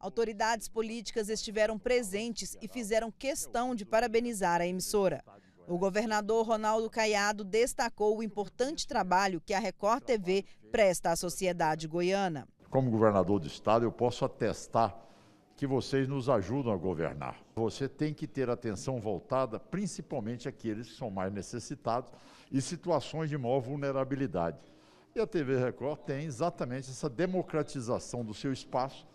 Autoridades políticas estiveram presentes e fizeram questão de parabenizar a emissora. O governador Ronaldo Caiado destacou o importante trabalho que a Record TV presta à sociedade goiana. Como governador do estado, eu posso atestar que vocês nos ajudam a governar. Você tem que ter atenção voltada principalmente àqueles que são mais necessitados e situações de maior vulnerabilidade. E a TV Record tem exatamente essa democratização do seu espaço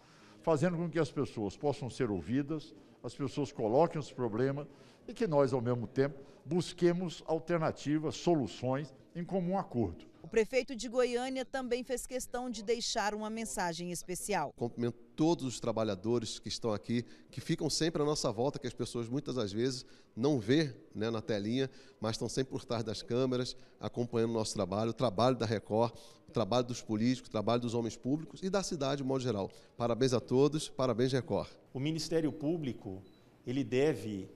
fazendo com que as pessoas possam ser ouvidas, as pessoas coloquem os problemas e que nós, ao mesmo tempo, busquemos alternativas, soluções em comum acordo prefeito de Goiânia também fez questão de deixar uma mensagem especial. Cumprimento todos os trabalhadores que estão aqui, que ficam sempre à nossa volta, que as pessoas muitas das vezes não vê né, na telinha, mas estão sempre por trás das câmeras, acompanhando o nosso trabalho, o trabalho da Record, o trabalho dos políticos, o trabalho dos homens públicos e da cidade, de modo geral. Parabéns a todos, parabéns Record. O Ministério Público, ele deve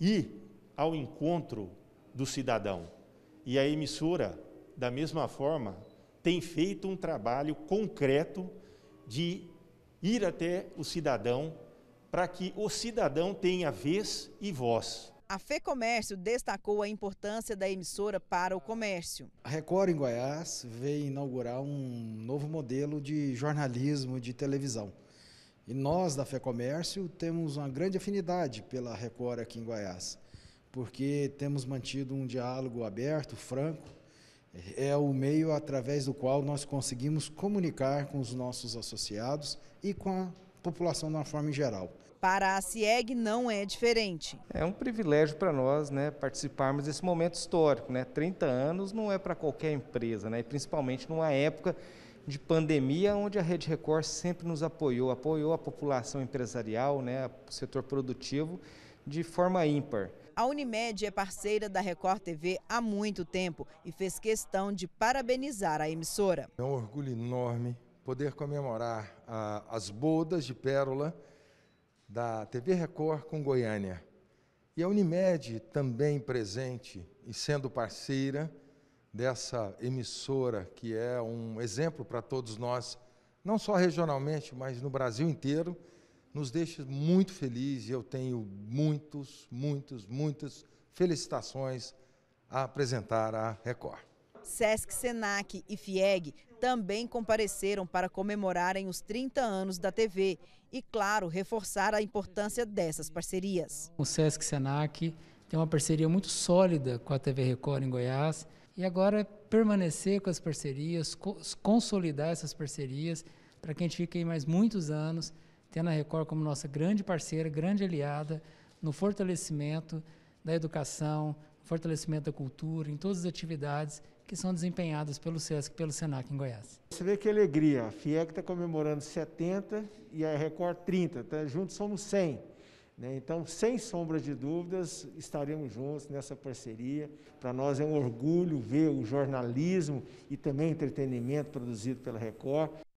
ir ao encontro do cidadão. E a emissora da mesma forma, tem feito um trabalho concreto de ir até o cidadão para que o cidadão tenha vez e voz. A Comércio destacou a importância da emissora para o comércio. A Record em Goiás veio inaugurar um novo modelo de jornalismo de televisão. E nós da Comércio temos uma grande afinidade pela Record aqui em Goiás, porque temos mantido um diálogo aberto, franco, é o meio através do qual nós conseguimos comunicar com os nossos associados e com a população de uma forma em geral. Para a CIEG não é diferente. É um privilégio para nós né, participarmos desse momento histórico. Né? 30 anos não é para qualquer empresa, né? e principalmente numa época de pandemia, onde a Rede Record sempre nos apoiou, apoiou a população empresarial, né, o setor produtivo, de forma ímpar. A Unimed é parceira da Record TV há muito tempo e fez questão de parabenizar a emissora. É um orgulho enorme poder comemorar ah, as bodas de pérola da TV Record com Goiânia. E a Unimed também presente e sendo parceira dessa emissora, que é um exemplo para todos nós, não só regionalmente, mas no Brasil inteiro nos deixa muito feliz e Eu tenho muitos, muitos, muitas felicitações a apresentar à Record. SESC, SENAC e FIEG também compareceram para comemorarem os 30 anos da TV e, claro, reforçar a importância dessas parcerias. O SESC SENAC tem uma parceria muito sólida com a TV Record em Goiás e agora é permanecer com as parcerias, consolidar essas parcerias para que a gente fique aí mais muitos anos tendo a Record como nossa grande parceira, grande aliada no fortalecimento da educação, fortalecimento da cultura, em todas as atividades que são desempenhadas pelo SESC e pelo SENAC em Goiás. Você vê que alegria, a FIEC está comemorando 70 e a Record 30, tá? juntos somos 100. Né? Então, sem sombra de dúvidas, estaremos juntos nessa parceria. Para nós é um orgulho ver o jornalismo e também o entretenimento produzido pela Record.